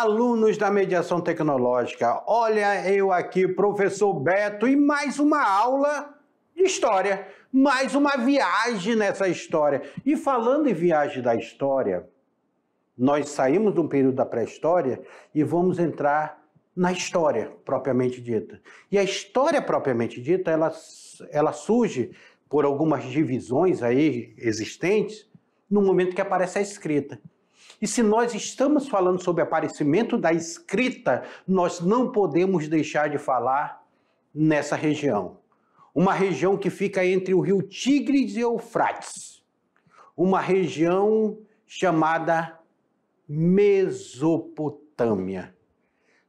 alunos da mediação tecnológica. Olha eu aqui, professor Beto, e mais uma aula de história, mais uma viagem nessa história. E falando em viagem da história, nós saímos de um período da pré-história e vamos entrar na história propriamente dita. E a história propriamente dita, ela, ela surge por algumas divisões aí existentes no momento que aparece a escrita. E se nós estamos falando sobre aparecimento da escrita, nós não podemos deixar de falar nessa região. Uma região que fica entre o rio Tigres e Eufrates. Uma região chamada Mesopotâmia.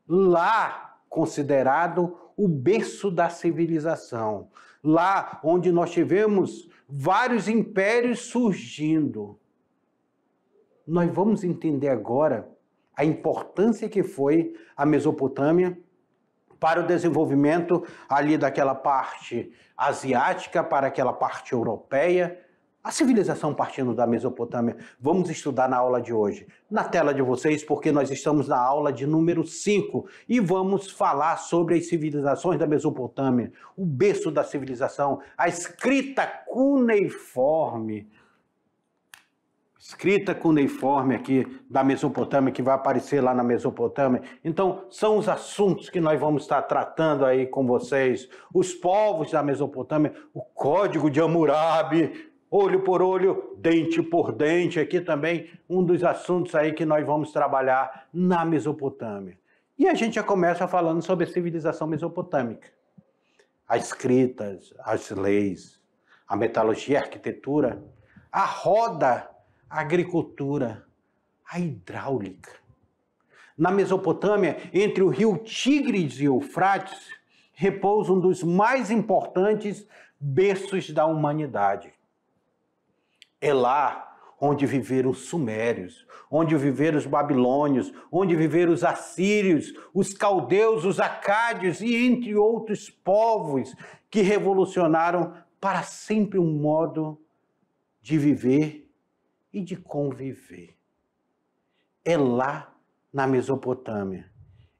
Lá considerado o berço da civilização, lá onde nós tivemos vários impérios surgindo nós vamos entender agora a importância que foi a Mesopotâmia para o desenvolvimento ali daquela parte asiática, para aquela parte europeia, a civilização partindo da Mesopotâmia. Vamos estudar na aula de hoje, na tela de vocês, porque nós estamos na aula de número 5 e vamos falar sobre as civilizações da Mesopotâmia, o berço da civilização, a escrita cuneiforme, escrita cuneiforme aqui da Mesopotâmia, que vai aparecer lá na Mesopotâmia. Então, são os assuntos que nós vamos estar tratando aí com vocês. Os povos da Mesopotâmia, o código de Hammurabi, olho por olho, dente por dente, aqui também um dos assuntos aí que nós vamos trabalhar na Mesopotâmia. E a gente já começa falando sobre a civilização mesopotâmica. As escritas, as leis, a metalurgia, a arquitetura, a roda a agricultura, a hidráulica. Na Mesopotâmia, entre o rio Tigres e Eufrates, repousa um dos mais importantes berços da humanidade. É lá onde viveram os sumérios, onde viveram os babilônios, onde viveram os assírios, os caldeus, os acádios e entre outros povos que revolucionaram para sempre um modo de viver e de conviver. É lá na Mesopotâmia,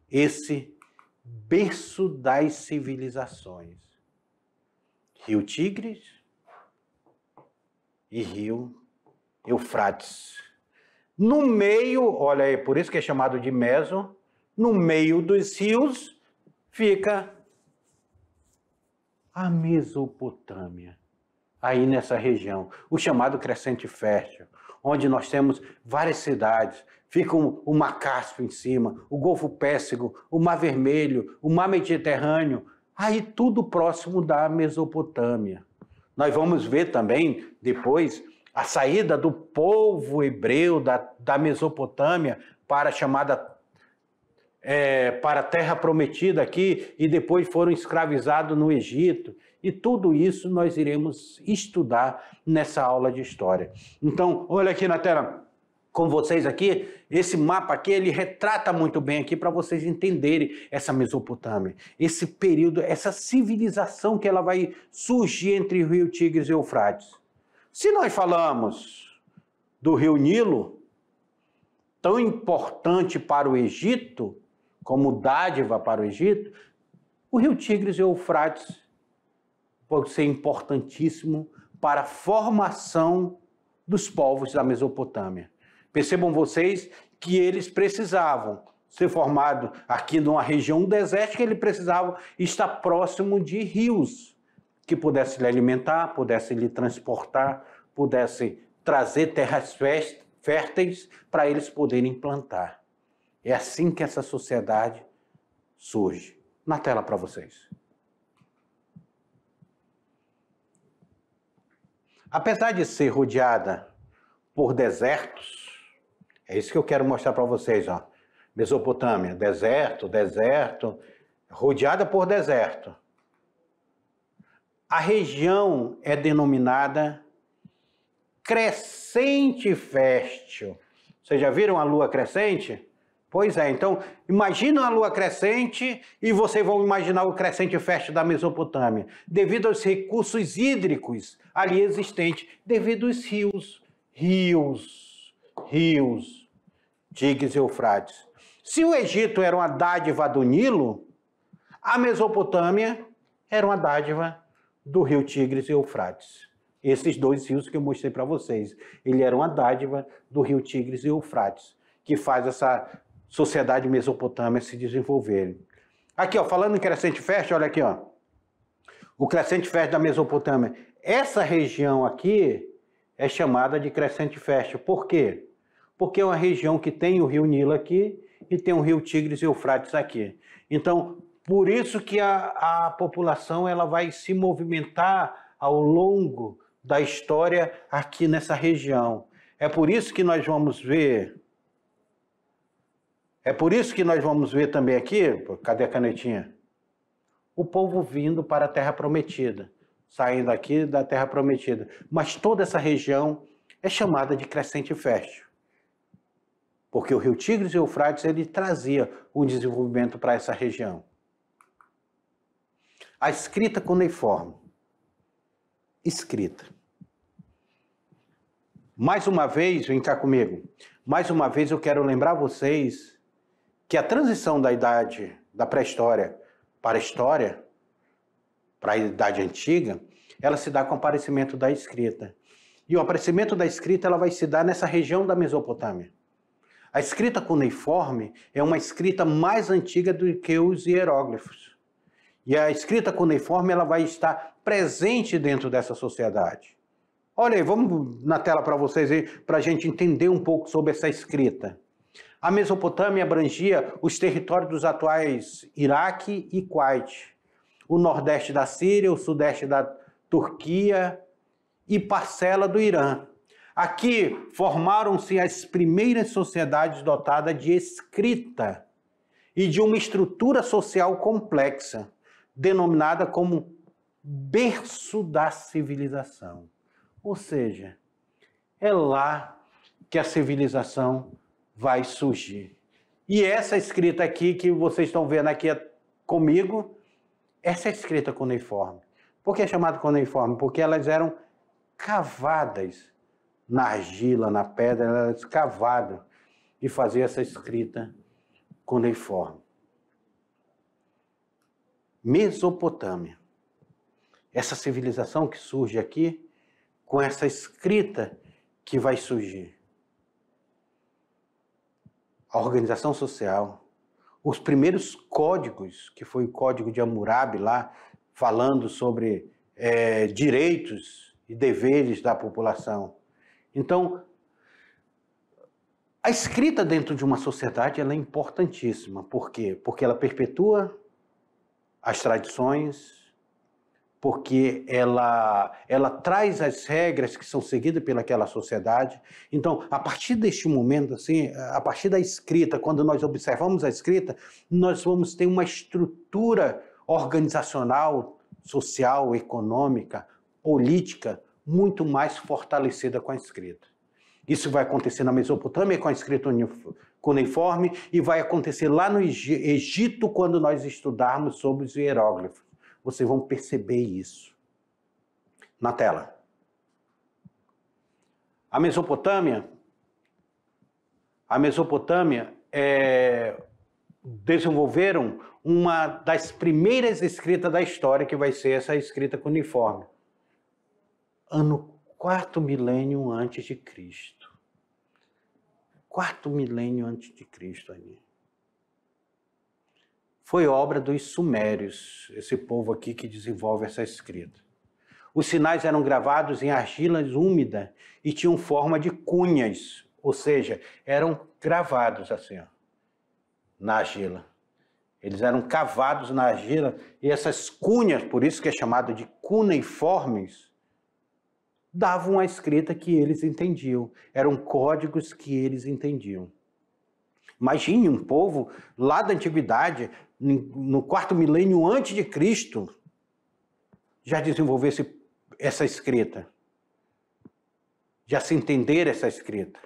esse berço das civilizações. Rio Tigres e Rio Eufrates. No meio, olha aí, por isso que é chamado de meso, no meio dos rios fica a Mesopotâmia, aí nessa região, o chamado crescente fértil, onde nós temos várias cidades. Fica o, Mar Cáspio em cima, o Golfo Pérsico, o Mar Vermelho, o Mar Mediterrâneo, aí tudo próximo da Mesopotâmia. Nós vamos ver também depois a saída do povo hebreu da, da Mesopotâmia para a chamada é, para a terra prometida aqui e depois foram escravizados no Egito. E tudo isso nós iremos estudar nessa aula de história. Então, olha aqui na tela com vocês aqui, esse mapa aqui, ele retrata muito bem aqui para vocês entenderem essa Mesopotâmia, esse período, essa civilização que ela vai surgir entre o Rio Tigres e Eufrates. Se nós falamos do Rio Nilo, tão importante para o Egito, como dádiva para o Egito, o rio Tigres e o Eufrates pode ser importantíssimo para a formação dos povos da Mesopotâmia. Percebam vocês que eles precisavam ser formados aqui numa região desértica, ele precisava estar próximo de rios que pudesse lhe alimentar, pudesse lhe transportar, pudesse trazer terras férteis para eles poderem plantar. É assim que essa sociedade surge. Na tela para vocês. Apesar de ser rodeada por desertos, é isso que eu quero mostrar para vocês, ó. Mesopotâmia, deserto, deserto, rodeada por deserto. A região é denominada crescente fértil. Vocês já viram a lua crescente? Pois é, então imagina a lua crescente e vocês vão imaginar o crescente fértil da Mesopotâmia, devido aos recursos hídricos ali existentes, devido aos rios, rios, rios, Tigres e Eufrates. Se o Egito era uma dádiva do Nilo, a Mesopotâmia era uma dádiva do rio Tigres e Eufrates. Esses dois rios que eu mostrei para vocês, ele era uma dádiva do rio Tigres e Eufrates, que faz essa sociedade mesopotâmia se desenvolverem. Aqui, ó, falando em Crescente Fértil, olha aqui, ó. O Crescente Fértil da Mesopotâmia. Essa região aqui é chamada de Crescente Fértil. Por quê? Porque é uma região que tem o rio Nilo aqui e tem o rio Tigres e Eufrates aqui. Então, por isso que a, a população ela vai se movimentar ao longo da história aqui nessa região. É por isso que nós vamos ver é por isso que nós vamos ver também aqui, cadê a canetinha? O povo vindo para a terra prometida, saindo aqui da terra prometida. Mas toda essa região é chamada de crescente fértil. Porque o rio Tigres e Eufrates ele trazia um desenvolvimento para essa região. A escrita cuneiforme. Escrita. Mais uma vez, vem cá comigo. Mais uma vez eu quero lembrar vocês que a transição da idade da pré-história para a história, para a idade antiga, ela se dá com o aparecimento da escrita. E o aparecimento da escrita ela vai se dar nessa região da Mesopotâmia. A escrita cuneiforme é uma escrita mais antiga do que os hieróglifos. E a escrita cuneiforme ela vai estar presente dentro dessa sociedade. Olha aí, vamos na tela para vocês aí, para a gente entender um pouco sobre essa escrita. A Mesopotâmia abrangia os territórios dos atuais Iraque e Kuwait, o nordeste da Síria, o sudeste da Turquia e parcela do Irã. Aqui formaram-se as primeiras sociedades dotadas de escrita e de uma estrutura social complexa, denominada como berço da civilização. Ou seja, é lá que a civilização vai surgir. E essa escrita aqui que vocês estão vendo aqui é comigo, essa é escrita cuneiforme. Por que é chamada cuneiforme? Porque elas eram cavadas na argila, na pedra, elas cavadas e faziam essa escrita cuneiforme. Mesopotâmia. Essa civilização que surge aqui com essa escrita que vai surgir a organização social, os primeiros códigos, que foi o código de Hammurabi lá, falando sobre é, direitos e deveres da população. Então, a escrita dentro de uma sociedade ela é importantíssima. Por quê? Porque ela perpetua as tradições, porque ela, ela traz as regras que são seguidas pelaquela sociedade. Então, a partir deste momento, assim, a partir da escrita, quando nós observamos a escrita, nós vamos ter uma estrutura organizacional, social, econômica, política, muito mais fortalecida com a escrita. Isso vai acontecer na Mesopotâmia com a escrita cuneiforme e vai acontecer lá no Egito quando nós estudarmos sobre os hieróglifos vocês vão perceber isso. Na tela. A Mesopotâmia, a Mesopotâmia é, desenvolveram uma das primeiras escritas da história, que vai ser essa escrita cuneiforme. Ano quarto milênio antes de Cristo. Quarto milênio antes de Cristo, Aninha foi obra dos sumérios, esse povo aqui que desenvolve essa escrita. Os sinais eram gravados em argilas úmida e tinham forma de cunhas, ou seja, eram gravados assim, ó, na argila. Eles eram cavados na argila e essas cunhas, por isso que é chamado de cuneiformes, davam a escrita que eles entendiam, eram códigos que eles entendiam. Imagine um povo lá da antiguidade no quarto milênio antes de Cristo, já desenvolvesse essa escrita, já se entender essa escrita.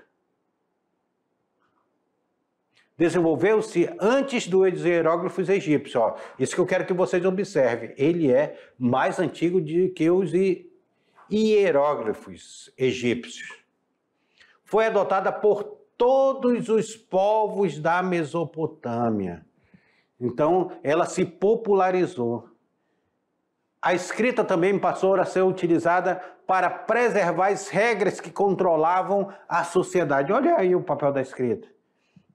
Desenvolveu-se antes dos hieróglifos egípcios. Ó, isso que eu quero que vocês observem. Ele é mais antigo do que os hieróglifos egípcios. Foi adotada por todos os povos da Mesopotâmia então, ela se popularizou. A escrita também passou a ser utilizada para preservar as regras que controlavam a sociedade. Olha aí o papel da escrita.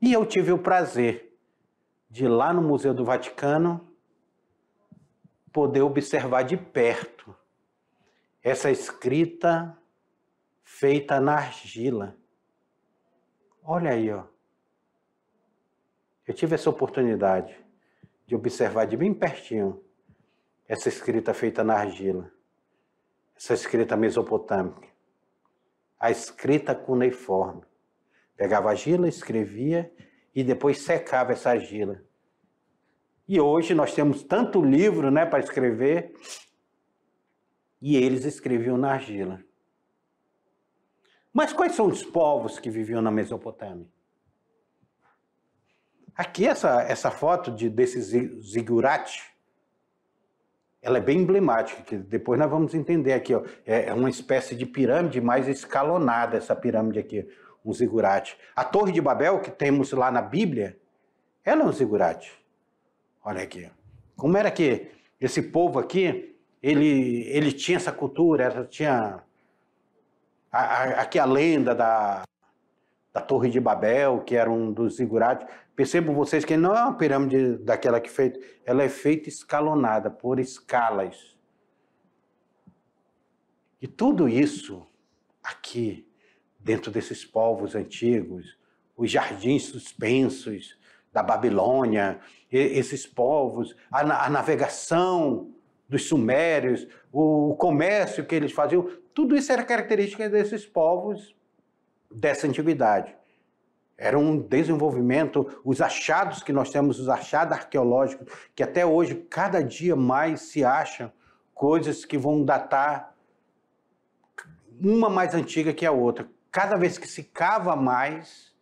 E eu tive o prazer de, lá no Museu do Vaticano, poder observar de perto essa escrita feita na argila. Olha aí, ó. Eu tive essa oportunidade de observar de bem pertinho essa escrita feita na argila, essa escrita mesopotâmica, a escrita cuneiforme. Pegava argila, escrevia e depois secava essa argila. E hoje nós temos tanto livro né, para escrever e eles escreviam na argila. Mas quais são os povos que viviam na Mesopotâmia? Aqui, essa, essa foto de, desse zigurate, ela é bem emblemática, que depois nós vamos entender aqui. Ó. É, é uma espécie de pirâmide mais escalonada, essa pirâmide aqui, um zigurate. A Torre de Babel, que temos lá na Bíblia, ela é um zigurate. Olha aqui. Como era que esse povo aqui, ele, ele tinha essa cultura, ela tinha... Aqui a lenda da, da Torre de Babel, que era um dos zigurates. Percebam vocês que não é uma pirâmide daquela que é feita, ela é feita escalonada, por escalas. E tudo isso aqui, dentro desses povos antigos, os jardins suspensos da Babilônia, esses povos, a, a navegação dos sumérios, o, o comércio que eles faziam, tudo isso era característica desses povos dessa antiguidade. Era um desenvolvimento, os achados que nós temos, os achados arqueológicos, que até hoje, cada dia mais se acham coisas que vão datar uma mais antiga que a outra. Cada vez que se cava mais,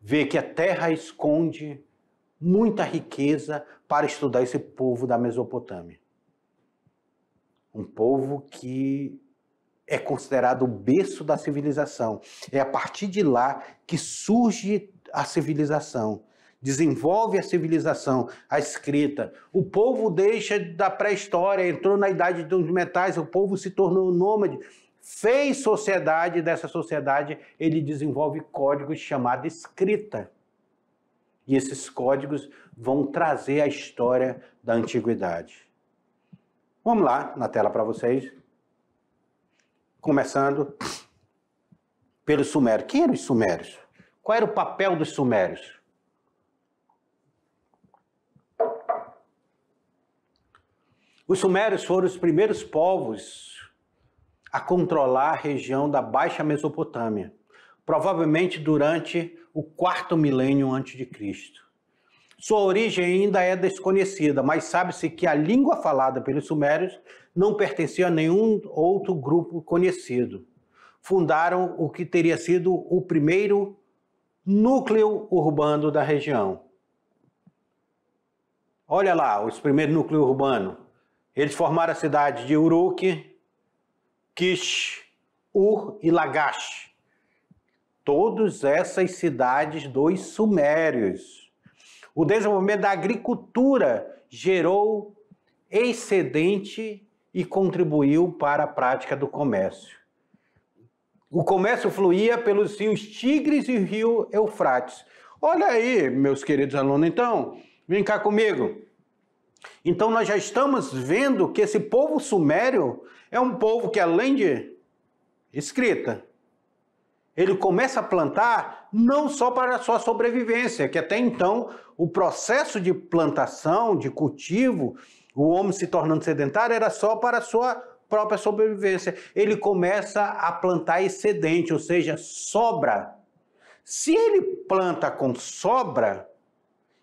vê que a terra esconde muita riqueza para estudar esse povo da Mesopotâmia. Um povo que é considerado o berço da civilização. É a partir de lá que surge a civilização. Desenvolve a civilização, a escrita. O povo deixa da pré-história, entrou na idade dos metais, o povo se tornou nômade, fez sociedade, dessa sociedade ele desenvolve códigos chamados escrita. E esses códigos vão trazer a história da antiguidade. Vamos lá na tela para vocês começando pelos sumérios. Quem eram os sumérios? Qual era o papel dos sumérios? Os sumérios foram os primeiros povos a controlar a região da Baixa Mesopotâmia, provavelmente durante o quarto milênio antes de Cristo. Sua origem ainda é desconhecida, mas sabe-se que a língua falada pelos sumérios não pertenciam a nenhum outro grupo conhecido. Fundaram o que teria sido o primeiro núcleo urbano da região. Olha lá, os primeiros núcleos urbanos. Eles formaram a cidade de Uruk, Kish, Ur e Lagash. Todas essas cidades dos sumérios. O desenvolvimento da agricultura gerou excedente e contribuiu para a prática do comércio. O comércio fluía pelos rios Tigres e Rio Eufrates. Olha aí, meus queridos alunos, então, vem cá comigo. Então, nós já estamos vendo que esse povo sumério é um povo que, além de escrita, ele começa a plantar não só para a sua sobrevivência, que até então o processo de plantação, de cultivo, o homem se tornando sedentário era só para a sua própria sobrevivência. Ele começa a plantar excedente, ou seja, sobra. Se ele planta com sobra,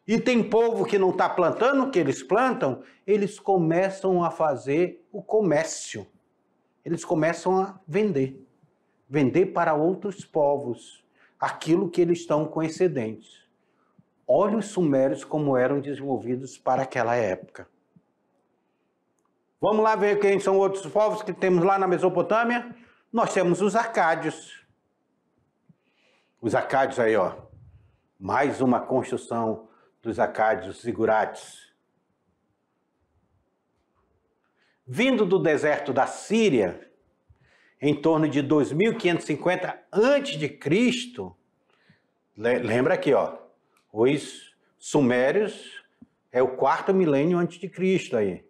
e tem povo que não está plantando, que eles plantam, eles começam a fazer o comércio. Eles começam a vender. Vender para outros povos aquilo que eles estão com excedentes. Olha os sumérios como eram desenvolvidos para aquela época. Vamos lá ver quem são outros povos que temos lá na Mesopotâmia? Nós temos os Arcádios. Os Arcádios aí, ó. Mais uma construção dos Arcádios, zigurates. Vindo do deserto da Síria, em torno de 2550 a.C., lembra aqui, ó, os sumérios é o quarto milênio antes de Cristo aí.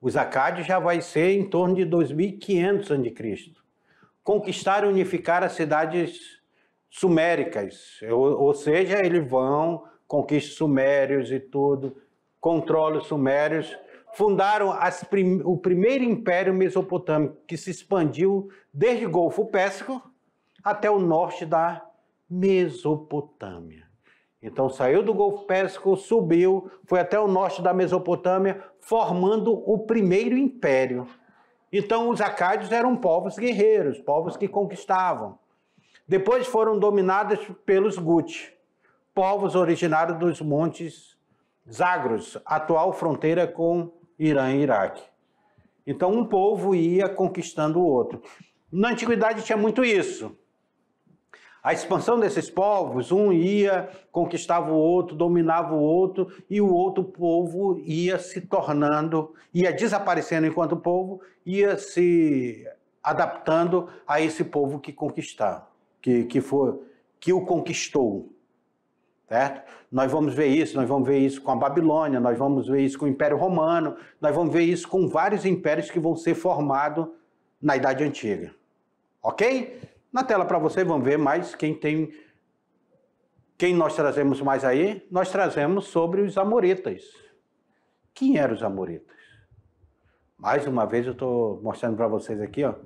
Os Acádios já vai ser em torno de 2500 a.C. Conquistaram e unificar as cidades suméricas, ou, ou seja, eles vão, conquistam sumérios e tudo, controlam os sumérios, fundaram prim, o primeiro império mesopotâmico, que se expandiu desde o Golfo Pérsico até o norte da Mesopotâmia. Então saiu do Golfo Pérsico, subiu, foi até o norte da Mesopotâmia, formando o primeiro império. Então os acádios eram povos guerreiros, povos que conquistavam. Depois foram dominados pelos Guti, povos originários dos montes Zagros, atual fronteira com Irã e Iraque. Então um povo ia conquistando o outro. Na antiguidade tinha muito isso. A expansão desses povos, um ia, conquistava o outro, dominava o outro, e o outro povo ia se tornando, ia desaparecendo enquanto povo, ia se adaptando a esse povo que conquistar, que, que, for, que o conquistou. Certo? Nós vamos ver isso, nós vamos ver isso com a Babilônia, nós vamos ver isso com o Império Romano, nós vamos ver isso com vários impérios que vão ser formados na Idade Antiga. Ok? Na tela para você vão ver mais quem tem quem nós trazemos mais aí? Nós trazemos sobre os amoritas. Quem eram os amoritas? Mais uma vez eu estou mostrando para vocês aqui, ó,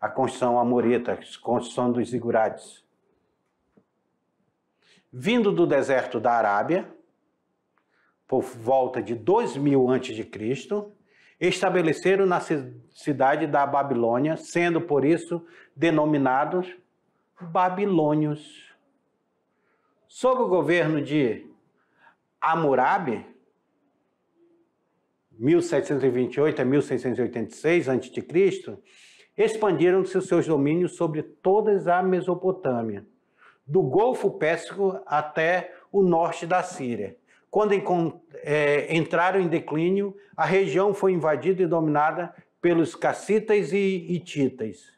a construção amorita, a construção dos zigurates. Vindo do deserto da Arábia, por volta de 2000 a.C., estabeleceram na cidade da Babilônia, sendo por isso denominados babilônios. Sob o governo de Hammurabi, 1728 a 1686 a.C., expandiram-se os seus domínios sobre toda a Mesopotâmia, do Golfo Pérsico até o norte da Síria. Quando é, entraram em declínio, a região foi invadida e dominada pelos cacitas e hititas.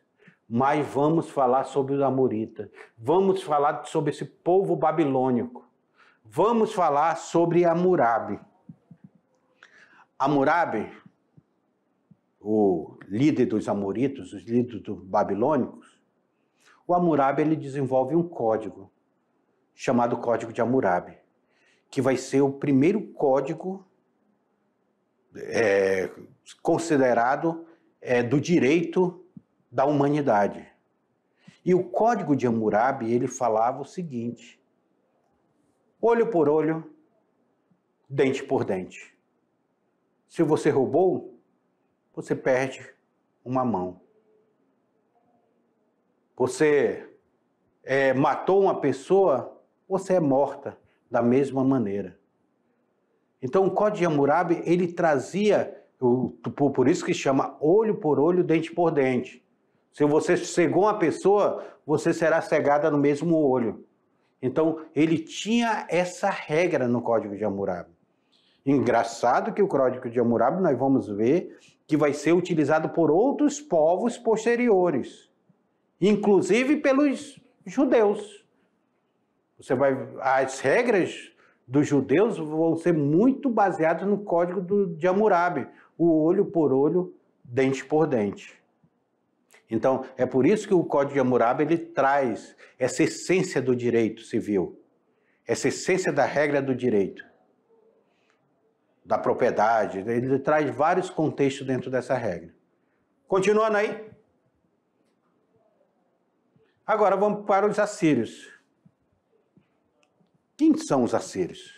Mas vamos falar sobre os amoritas. Vamos falar sobre esse povo babilônico. Vamos falar sobre Hammurabi. Hammurabi, o líder dos amoritas, os líderes dos babilônicos, o Hammurabi ele desenvolve um código chamado Código de Hammurabi que vai ser o primeiro código é, considerado é, do direito da humanidade. E o Código de Hammurabi ele falava o seguinte: olho por olho, dente por dente. Se você roubou, você perde uma mão. Você é, matou uma pessoa, você é morta da mesma maneira. Então, o Código de Hammurabi, ele trazia, por isso que chama olho por olho, dente por dente. Se você cegou uma pessoa, você será cegada no mesmo olho. Então, ele tinha essa regra no Código de Hammurabi. Engraçado que o Código de Hammurabi nós vamos ver que vai ser utilizado por outros povos posteriores, inclusive pelos judeus. Você vai as regras dos judeus vão ser muito baseadas no código do, de Hammurabi, o olho por olho, dente por dente. Então, é por isso que o Código de Hammurabi ele traz essa essência do direito civil, essa essência da regra do direito, da propriedade, ele traz vários contextos dentro dessa regra. Continuando aí. Agora vamos para os assírios. Quem são os aceres?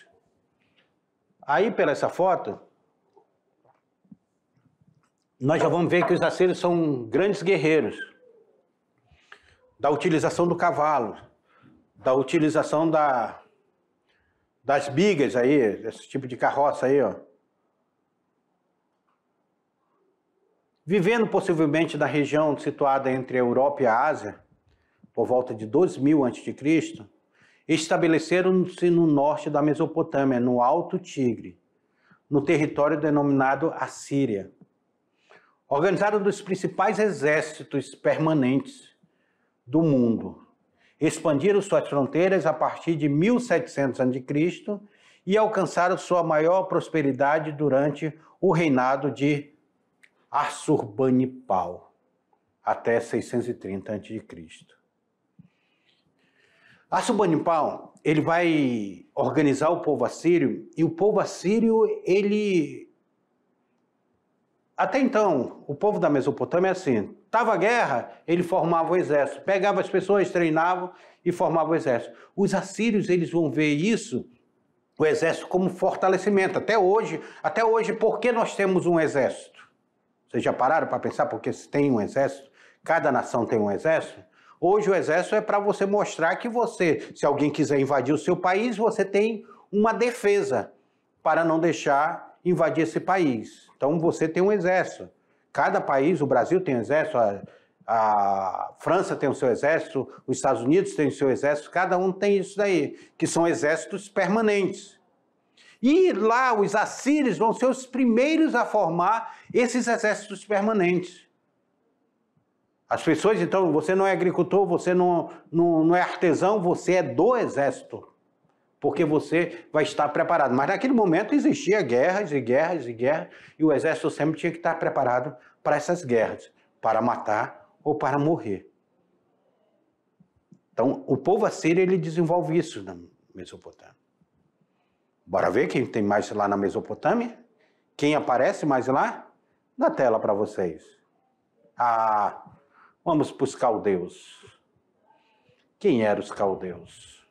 Aí, pela essa foto, nós já vamos ver que os aceres são grandes guerreiros da utilização do cavalo, da utilização da, das bigas aí, esse tipo de carroça aí, ó. Vivendo possivelmente na região situada entre a Europa e a Ásia, por volta de de a.C., Estabeleceram-se no norte da Mesopotâmia, no Alto Tigre, no território denominado Assíria. Organizaram dos principais exércitos permanentes do mundo. Expandiram suas fronteiras a partir de 1700 a.C. e alcançaram sua maior prosperidade durante o reinado de Assurbanipal, até 630 a.C. Assurbanipal, ele vai organizar o povo assírio e o povo assírio, ele até então, o povo da Mesopotâmia é assim, tava a guerra, ele formava o exército, pegava as pessoas, treinava e formava o exército. Os assírios, eles vão ver isso o exército como fortalecimento. Até hoje, até hoje, por que nós temos um exército? Vocês já pararam para pensar por que se tem um exército? Cada nação tem um exército. Hoje o exército é para você mostrar que você, se alguém quiser invadir o seu país, você tem uma defesa para não deixar invadir esse país. Então você tem um exército. Cada país, o Brasil tem um exército, a, a França tem o seu exército, os Estados Unidos tem o seu exército, cada um tem isso daí, que são exércitos permanentes. E lá os assírios vão ser os primeiros a formar esses exércitos permanentes. As pessoas, então, você não é agricultor, você não, não, não é artesão, você é do exército. Porque você vai estar preparado. Mas naquele momento existia guerras e guerras e guerras, e o exército sempre tinha que estar preparado para essas guerras, para matar ou para morrer. Então, o povo assírio ele desenvolve isso na Mesopotâmia. Bora ver quem tem mais lá na Mesopotâmia? Quem aparece mais lá? Na tela para vocês. A ah, Vamos para os caldeus. Quem eram os caldeus?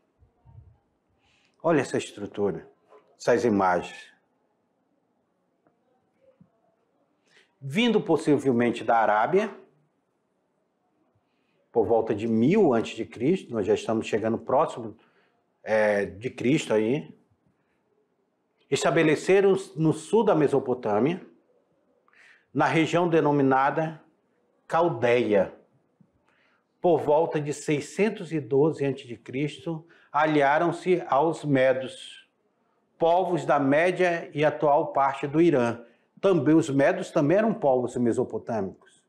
Olha essa estrutura, essas imagens. Vindo possivelmente da Arábia, por volta de mil antes de Cristo, nós já estamos chegando próximo é, de Cristo aí. Estabeleceram no sul da Mesopotâmia, na região denominada Caldeia por volta de 612 a.C., aliaram-se aos medos, povos da Média e atual parte do Irã. Também os medos também eram povos mesopotâmicos.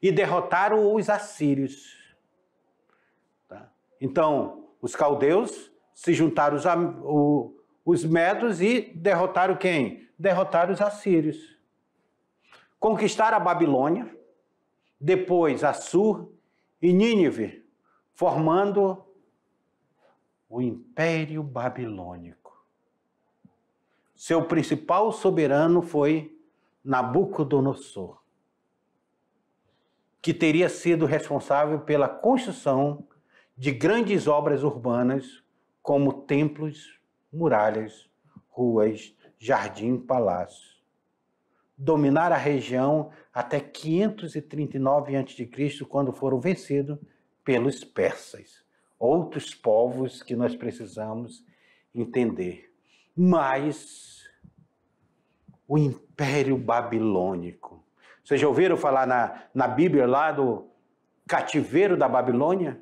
E derrotaram os assírios. Tá? Então, os caldeus se juntaram os, o, os medos e derrotaram quem? Derrotaram os assírios. Conquistaram a Babilônia, depois Assur, e Nínive, formando o Império Babilônico. Seu principal soberano foi Nabucodonosor, que teria sido responsável pela construção de grandes obras urbanas, como templos, muralhas, ruas, jardim, palácio. Dominar a região até 539 a.C., quando foram vencidos pelos persas. Outros povos que nós precisamos entender. Mas o Império Babilônico. Vocês já ouviram falar na, na Bíblia lá do cativeiro da Babilônia?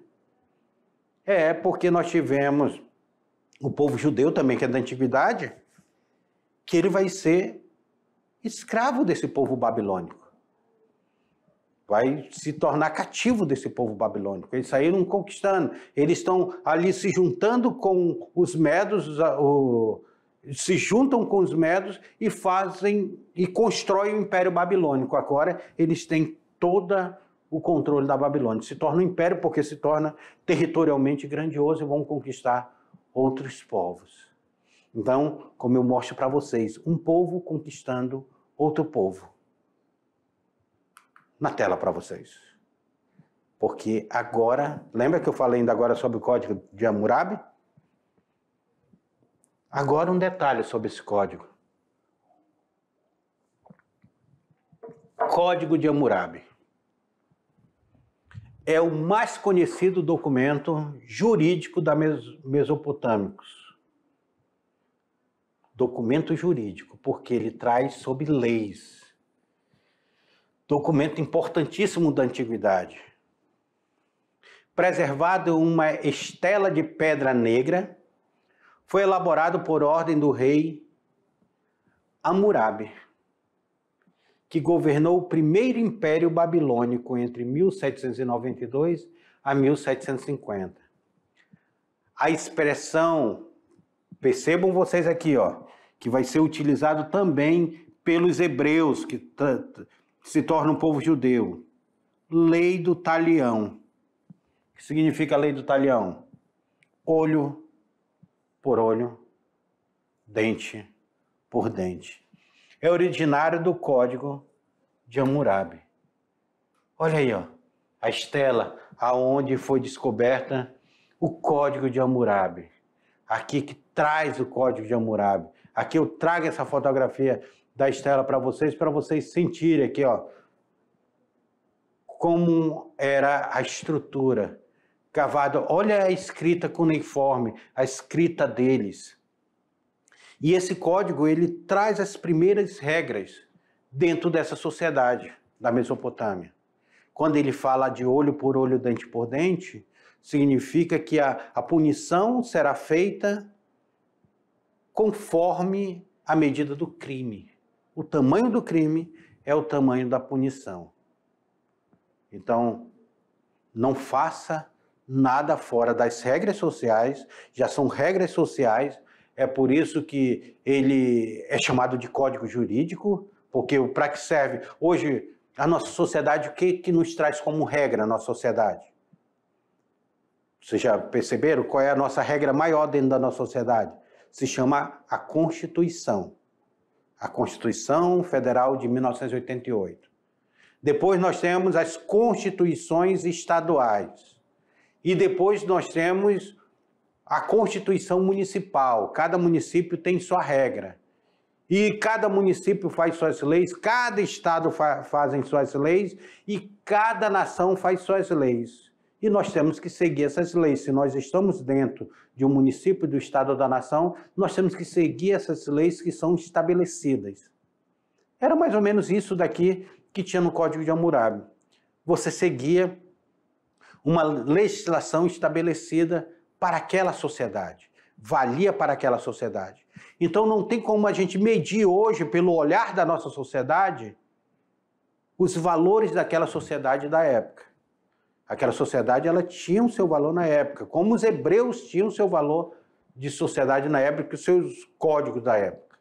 É, porque nós tivemos o povo judeu também, que é da antiguidade, que ele vai ser escravo desse povo babilônico vai se tornar cativo desse povo babilônico. Eles saíram conquistando, eles estão ali se juntando com os medos, o, se juntam com os medos e fazem e constroem o Império Babilônico. Agora eles têm todo o controle da Babilônia. Se torna um império porque se torna territorialmente grandioso e vão conquistar outros povos. Então, como eu mostro para vocês, um povo conquistando outro povo na tela para vocês. Porque agora, lembra que eu falei ainda agora sobre o código de Hammurabi? Agora um detalhe sobre esse código. Código de Hammurabi. É o mais conhecido documento jurídico da Mes Mesopotâmicos. Documento jurídico, porque ele traz sobre leis documento importantíssimo da antiguidade. Preservado uma estela de pedra negra, foi elaborado por ordem do rei Hammurabi, que governou o primeiro império babilônico entre 1792 a 1750. A expressão, percebam vocês aqui, ó, que vai ser utilizado também pelos hebreus, que se torna um povo judeu. Lei do talião. O que significa a lei do talião? Olho por olho, dente por dente. É originário do código de Hammurabi. Olha aí, ó, a estela aonde foi descoberta o código de Hammurabi. Aqui que traz o código de Hammurabi. Aqui eu trago essa fotografia da Estela para vocês, para vocês sentirem aqui, ó, como era a estrutura cavada. Olha a escrita cuneiforme, a escrita deles. E esse código, ele traz as primeiras regras dentro dessa sociedade da Mesopotâmia. Quando ele fala de olho por olho, dente por dente, significa que a, a punição será feita conforme a medida do crime o tamanho do crime é o tamanho da punição. Então, não faça nada fora das regras sociais, já são regras sociais, é por isso que ele é chamado de código jurídico, porque para que serve hoje a nossa sociedade, o que, que nos traz como regra a nossa sociedade? Vocês já perceberam qual é a nossa regra maior dentro da nossa sociedade? Se chama a Constituição a Constituição Federal de 1988. Depois nós temos as constituições estaduais. E depois nós temos a Constituição Municipal. Cada município tem sua regra. E cada município faz suas leis, cada estado fa fazem suas leis e cada nação faz suas leis. E nós temos que seguir essas leis. Se nós estamos dentro de um município, do estado ou da nação, nós temos que seguir essas leis que são estabelecidas. Era mais ou menos isso daqui que tinha no Código de Hammurabi. Você seguia uma legislação estabelecida para aquela sociedade, valia para aquela sociedade. Então não tem como a gente medir hoje, pelo olhar da nossa sociedade, os valores daquela sociedade da época. Aquela sociedade ela tinha o seu valor na época, como os hebreus tinham o seu valor de sociedade na época, os seus códigos da época.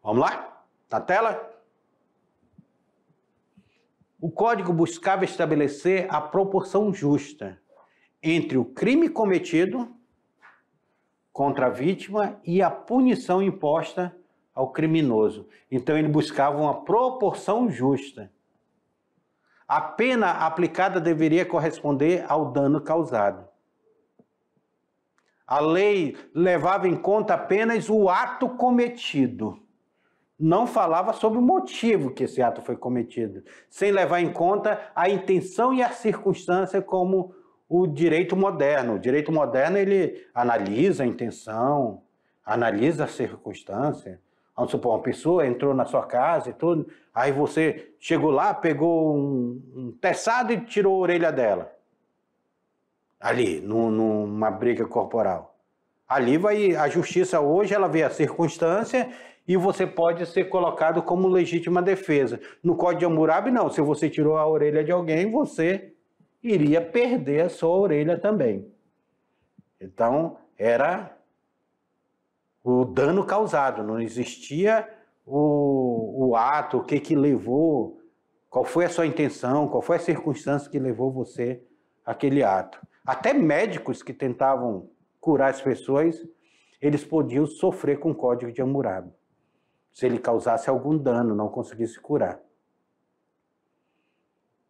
Vamos lá? Na tela? O código buscava estabelecer a proporção justa entre o crime cometido contra a vítima e a punição imposta ao criminoso. Então ele buscava uma proporção justa a pena aplicada deveria corresponder ao dano causado. A lei levava em conta apenas o ato cometido. Não falava sobre o motivo que esse ato foi cometido, sem levar em conta a intenção e a circunstância como o direito moderno. O direito moderno ele analisa a intenção, analisa a circunstância, Vamos supor, uma pessoa entrou na sua casa e tudo, aí você chegou lá, pegou um, um teçado e tirou a orelha dela. Ali, numa briga corporal. Ali vai a justiça hoje, ela vê a circunstância e você pode ser colocado como legítima defesa. No Código de Hammurabi, não. Se você tirou a orelha de alguém, você iria perder a sua orelha também. Então, era o dano causado, não existia o, o ato, o que, que levou, qual foi a sua intenção, qual foi a circunstância que levou você àquele ato. Até médicos que tentavam curar as pessoas, eles podiam sofrer com o código de Hammurabi, se ele causasse algum dano, não conseguisse curar.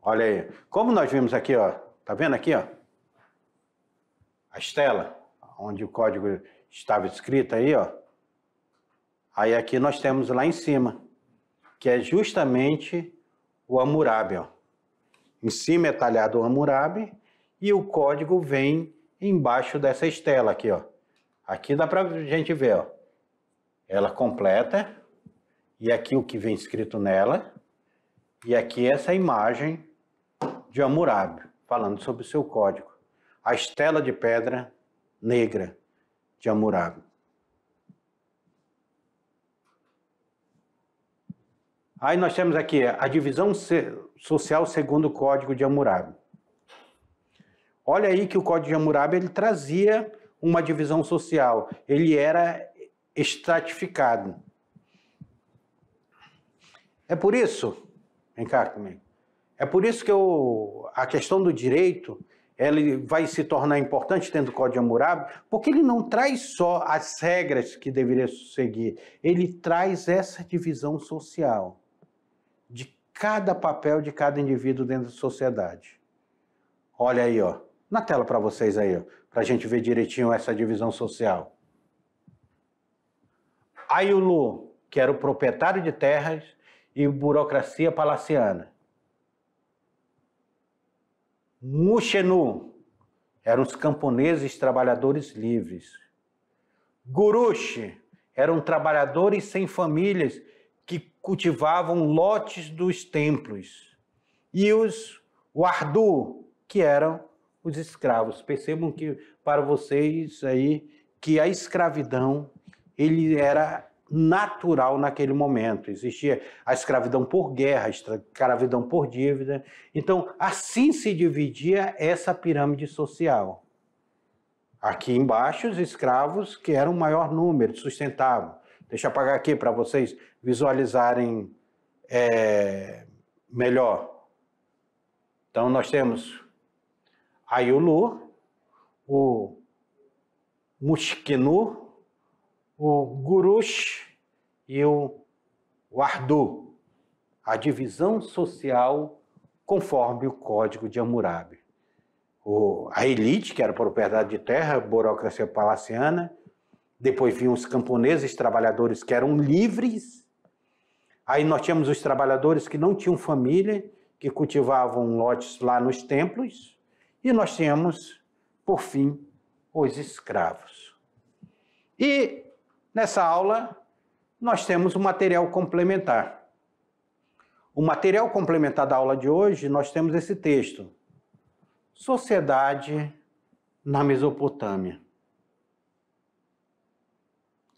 Olha aí, como nós vimos aqui, ó, tá vendo aqui, ó? A estela, onde o código estava escrito aí, ó. Aí aqui nós temos lá em cima, que é justamente o Hammurabi, ó. Em cima é talhado o Hammurabi e o código vem embaixo dessa estela aqui, ó. Aqui dá a gente ver, ó. Ela completa e aqui o que vem escrito nela e aqui é essa imagem de Hammurabi falando sobre o seu código. A estela de pedra negra de Hammurabi. Aí nós temos aqui a divisão social segundo o Código de Hammurabi. Olha aí que o Código de Hammurabi ele trazia uma divisão social, ele era estratificado. É por isso, vem cá comigo, é por isso que eu, a questão do direito ele vai se tornar importante dentro do Código Hammurabi, porque ele não traz só as regras que deveria seguir, ele traz essa divisão social de cada papel de cada indivíduo dentro da sociedade. Olha aí, ó, na tela para vocês aí, para a gente ver direitinho essa divisão social. Aí o Lu que era o proprietário de terras, e burocracia palaciana. Mushenu eram os camponeses trabalhadores livres. Gurushi eram trabalhadores sem famílias que cultivavam lotes dos templos. E os Wardu, que eram os escravos. Percebam que para vocês aí que a escravidão ele era natural naquele momento. Existia a escravidão por guerra, a escravidão por dívida. Então, assim se dividia essa pirâmide social. Aqui embaixo, os escravos, que eram o maior número, sustentavam. Deixa eu apagar aqui para vocês visualizarem é, melhor. Então, nós temos Aiulu, o Mushkinu, o Gurush e o Wardu, a divisão social conforme o Código de Hammurabi. O, a elite, que era propriedade de terra, burocracia palaciana, depois vinham os camponeses, trabalhadores que eram livres. Aí nós tínhamos os trabalhadores que não tinham família, que cultivavam lotes lá nos templos. E nós tínhamos, por fim, os escravos. E Nessa aula, nós temos o um material complementar. O material complementar da aula de hoje, nós temos esse texto. Sociedade na Mesopotâmia.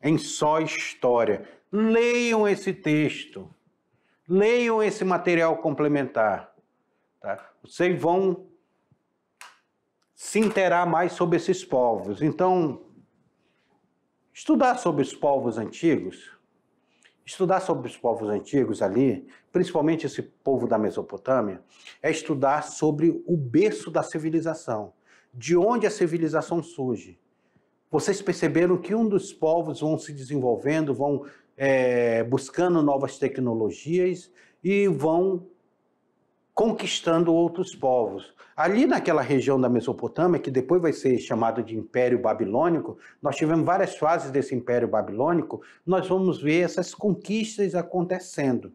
Em só história. Leiam esse texto. Leiam esse material complementar. Tá? Vocês vão se interar mais sobre esses povos. Então, Estudar sobre os povos antigos, estudar sobre os povos antigos ali, principalmente esse povo da Mesopotâmia, é estudar sobre o berço da civilização, de onde a civilização surge. Vocês perceberam que um dos povos vão se desenvolvendo, vão é, buscando novas tecnologias e vão conquistando outros povos. Ali naquela região da Mesopotâmia, que depois vai ser chamado de Império Babilônico, nós tivemos várias fases desse Império Babilônico, nós vamos ver essas conquistas acontecendo.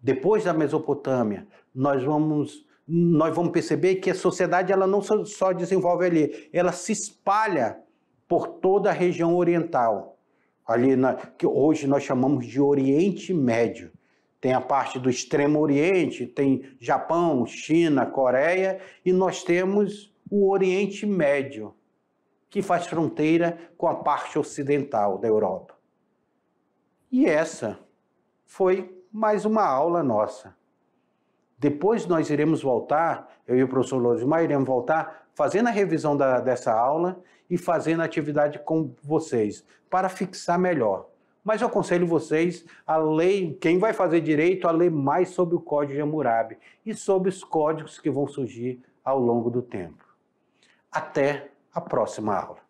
Depois da Mesopotâmia, nós vamos nós vamos perceber que a sociedade ela não só desenvolve ali, ela se espalha por toda a região oriental, ali na, que hoje nós chamamos de Oriente Médio tem a parte do Extremo Oriente, tem Japão, China, Coreia, e nós temos o Oriente Médio, que faz fronteira com a parte ocidental da Europa. E essa foi mais uma aula nossa. Depois nós iremos voltar, eu e o professor Lourdes Maia iremos voltar fazendo a revisão da, dessa aula e fazendo a atividade com vocês, para fixar melhor. Mas eu aconselho vocês a ler, quem vai fazer direito, a ler mais sobre o Código de Hammurabi e sobre os códigos que vão surgir ao longo do tempo. Até a próxima aula.